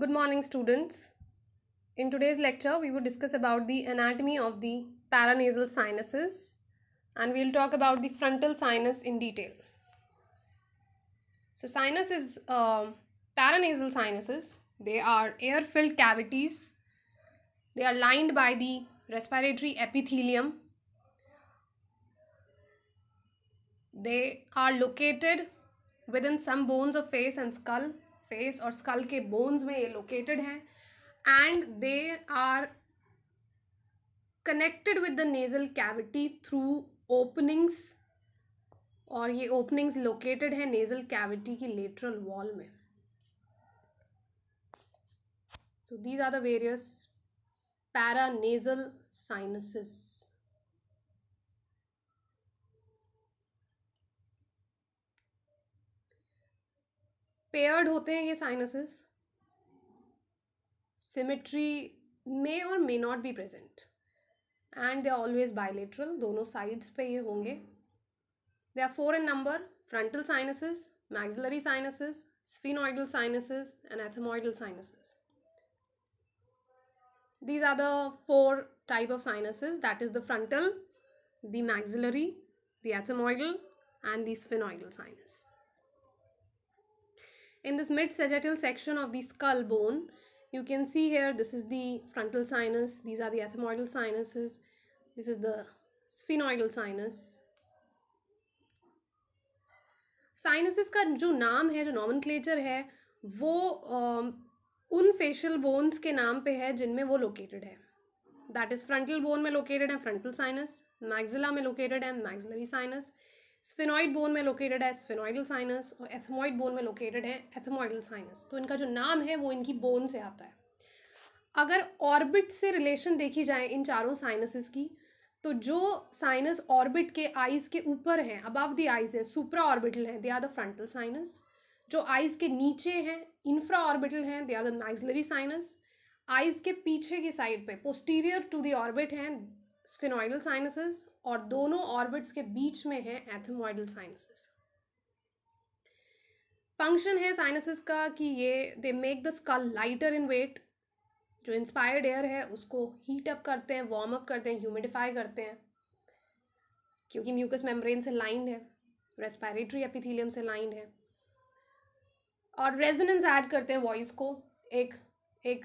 Good morning students. In today's lecture we will discuss about the anatomy of the paranasal sinuses and we will talk about the frontal sinus in detail. So sinus is uh, um, paranasal sinuses. They are air filled cavities. They are lined by the respiratory epithelium. They are located within some bones of face and skull face और skull के bones में ये located हैं and they are connected with the nasal cavity through openings और ये openings located हैं nasal cavity की lateral wall में these are the various paranasal sinuses paired होते हैं ये साइनसेस सिमेट्री मे और may not be present and they are always bilateral दोनों साइड्स पे ये होंगे they are four in number frontal sinuses मैग्जलरी sinuses sphenoidal sinuses and ethmoidal sinuses these are the four type of sinuses that is the frontal the maxillary the ethmoidal and the sphenoidal sinus in this mid sagittal section of the skull bone you can see here this is the frontal sinus these are the ethmoidal sinuses this is the sphenoidal sinus sinuses का जो नाम है जो nomenclature है वो उन facial bones के नाम पे है जिनमें वो लोकेटेड है दैट इज़ फ्रंटल बोन में लोकेटेड है फ्रंटल साइनस मैग्जिला में लोकेटेड है मैग्जिलरी साइनस स्फिनॉइड बोन में लोकेटेड है स्फिनॉइडल साइनस और एथमॉइड बोन में लोकेटेड है एथमॉइडल साइनस तो इनका जो नाम है वो इनकी बोन से आता है अगर ऑर्बिट से रिलेशन देखी जाए इन चारों साइनसिस की तो जो साइनस ऑर्बिट के आइज के ऊपर हैं अबव द आइज है सुप्रा ऑर्बिटल हैं they are the frontal sinus जो आइज के नीचे हैं इंफ्रा ऑर्बिटल हैं they are the maxillary sinus eyes के पीछे की साइड पे पोस्टीरियर टू द ऑर्बिट हैं स्फिनोइडल साइनसिस और दोनों ऑर्बिट्स के बीच में है एथमोइडल साइनसिस फंक्शन है साइनसिस का कि ये they make the skull lighter in weight जो इंस्पायर्ड एयर है उसको हीट अप करते हैं वार्म अप करते हैं ह्यूमिडिफाई करते हैं क्योंकि म्यूकस मेम्ब्रेन से लाइंड है रेस्पिरेटरी एपिथीलियम से लाइंड है और रेजोनेंस ऐड करते हैं वॉइस को एक एक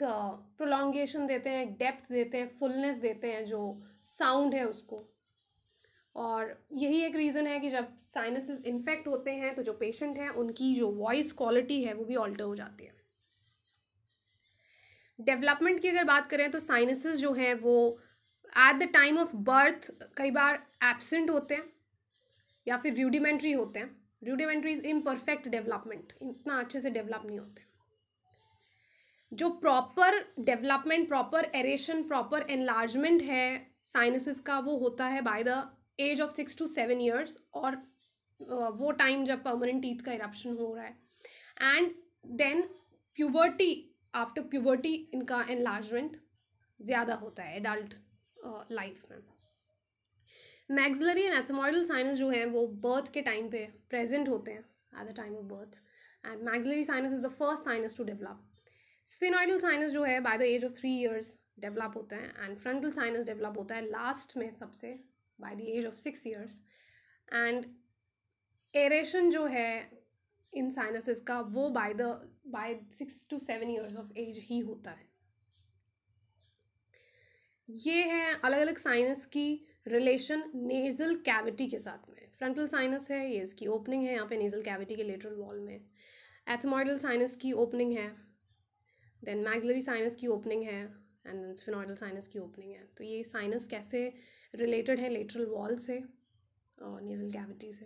प्रोलॉन्गेशन देते हैं एक डेप्थ देते हैं फुलनेस देते हैं जो साउंड है उसको और यही एक रीज़न है कि जब साइनसेस इन्फेक्ट होते हैं तो जो पेशेंट हैं उनकी जो वॉइस क्वालिटी है वो भी ऑल्टर हो जाती है डेवलपमेंट की अगर बात करें तो साइनस जो हैं वो at the time of birth कई बार एबसेंट होते हैं या फिर रूडिमेंट्री होते हैं रूडिमेंट्री इज़ इम्परफेक्ट डेवलपमेंट इतना अच्छे से डेवलप नहीं होते जो proper development proper aeration proper enlargement है साइनसिस का वो होता है by the age of six to seven years और वो टाइम जब परमानेंट टीथ का इरप्शन हो रहा है and then puberty after puberty इनका एनलार्जमेंट ज़्यादा होता है एडल्ट लाइफ में मैग्जलरी एंड एथमोडल साइनस जो है वो बर्थ के टाइम पे प्रेजेंट होते हैं at the time of birth and maxillary sinus is the first sinus to develop sphenoidal sinus जो है by the age of three years develop होता है एंड फ्रंटल साइनस डेवलप होता है लास्ट में सबसे by the age of six years and aeration जो है इन साइनसिस का वो by the by six to seven years of age ही होता है ये है अलग अलग साइनस की रिलेशन नेजल कैविटी के साथ में फ्रंटल साइनस है ये इसकी ओपनिंग है यहाँ पे नेजल कैविटी के लेटरल वॉल में एथमॉइडल साइनस की ओपनिंग है देन मैगलरी साइनस की ओपनिंग है एंड देन स्फिनॉइडल साइनस की ओपनिंग है तो ये साइनस कैसे रिलेटेड है लेटरल वॉल से और नेजल कैविटी से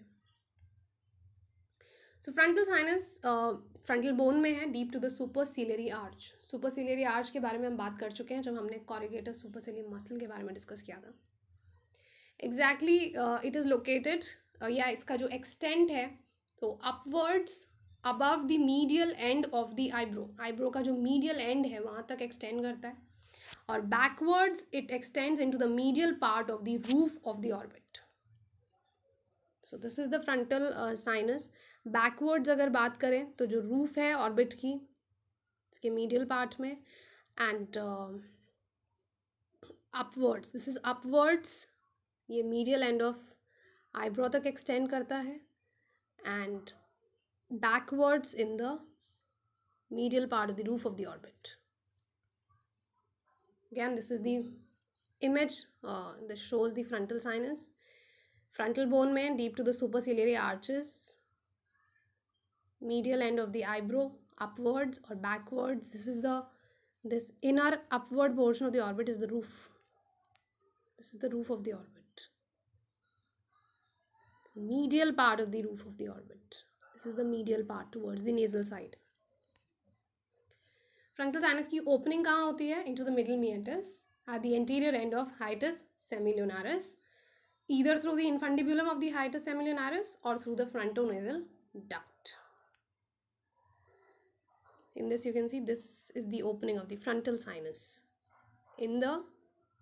so frontal sinus frontal bone में है deep to the superciliary arch superciliary arch के बारे में हम बात कर चुके हैं जब हमने कॉरिगेटर सुपर सीलरी मसल के बारे में डिस्कस किया था एग्जैक्टली इट इज़ लोकेटेड या इसका जो एक्सटेंट है तो upwards above the medial end of the eyebrow eyebrow का जो मीडियल एंड है वहाँ तक एक्सटेंड करता है और backwards it extends into the medial part of the roof of the orbit so this is the frontal sinus backwards अगर बात करें तो जो रूफ है ऑर्बिट की इसके मीडियल पार्ट में and upwards this is upwards ये मीडियल एंड ऑफ आईब्रो तक एक्सटेंड करता है and backwards in the medial part of the roof of the orbit. Again, this is the image uh, that shows the frontal sinus. Frontal bone main deep to the superciliary arches. Medial end of the eyebrow upwards or backwards. This is the this inner upward portion of the orbit is the roof. This is the roof of the orbit. Medial part of the roof of the orbit. This is the medial part towards the nasal side. Frontal sinus की opening कहाँ होती Into the middle meatus at the anterior end of hiatus semilunaris, either through the infundibulum of the hiatus semilunaris or through the frontonasal duct. In this you can see this is the opening of the frontal sinus in the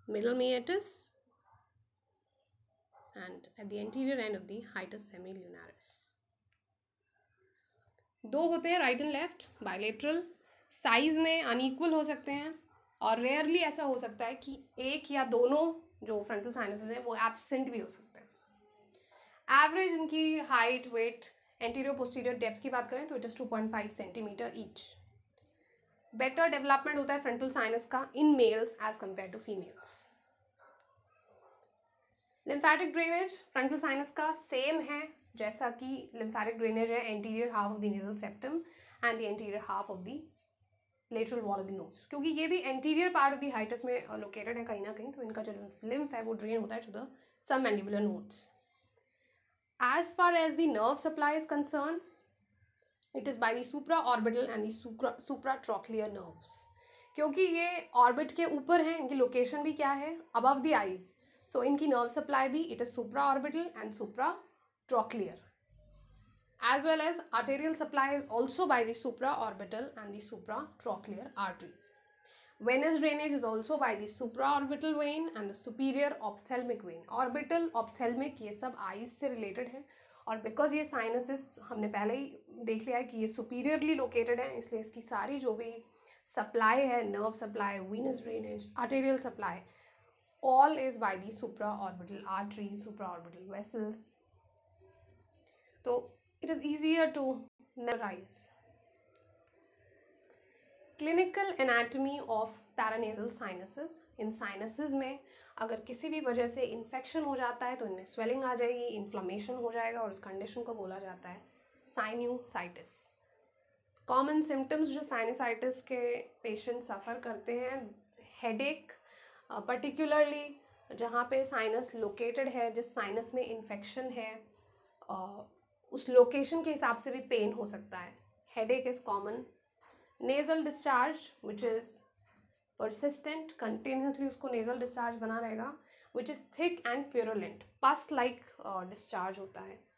middle meatus and at the anterior end of the hiatus semilunaris. दो होते हैं right and left bilateral size में unequal हो सकते हैं और rarely ऐसा हो सकता है कि एक या दोनों जो फ्रंटल साइनस हैं वो एबसेंट भी हो सकते हैं एवरेज इनकी height weight anterior posterior depth की बात करें तो it is two point five centimetre each better development होता है फ्रंटल साइनस का in males as compare to females lymphatic drainage frontal sinus का सेम है जैसा कि लिम्फेटिक ड्रेनेज है anterior half of the nasal septum and the anterior half of the lateral wall of the nose क्योंकि ये भी anterior part of the hiatus में located uh, है कहीं ना कहीं तो इनका जो लिम्फ है वो ड्रेन होता है to the submandibular nodes as far as the nerve supply is concern it is by the orbital and the supratrochlear nerves क्योंकि ये ऑर्बिट के ऊपर हैं इनकी लोकेशन भी क्या है अबव द आईज सो इनकी नर्व सप्लाई भी it is supraorbital and supra trochlear. As well as arterial supply is also by the supraorbital and the supratrochlear arteries. Venous drainage is also by the supraorbital vein and the superior ophthalmic vein. Orbital, ophthalmic ye sab eyes se related hai और because ये sinuses हमने पहले ही देख लिया है कि ये superiorly located है इसलिए इसकी सारी जो भी सप्लाई है nerve supply venous drainage arterial supply all is by the supraorbital artery supraorbital vessels तो it is easier to memorize. Clinical anatomy of paranasal sinuses इन साइनसिस में अगर किसी भी वजह से इन्फेक्शन हो जाता है तो इनमें स्वेलिंग आ जाएगी इन्फ्लामेशन हो जाएगा और उस कंडीशन को बोला जाता है साइन्यूसाइटिस कॉमन सिम्टम्स जो साइनसाइटिस के पेशेंट सफ़र करते हैं हेडेक पर्टिकुलरली जहाँ पे साइनस लोकेटेड है जिस साइनस में इन्फेक्शन है उस लोकेशन के हिसाब से भी पेन हो सकता है headache is common nasal discharge which is persistent continuously उसको नेज़ल डिस्चार्ज बना रहेगा which is thick and purulent pus like discharge होता है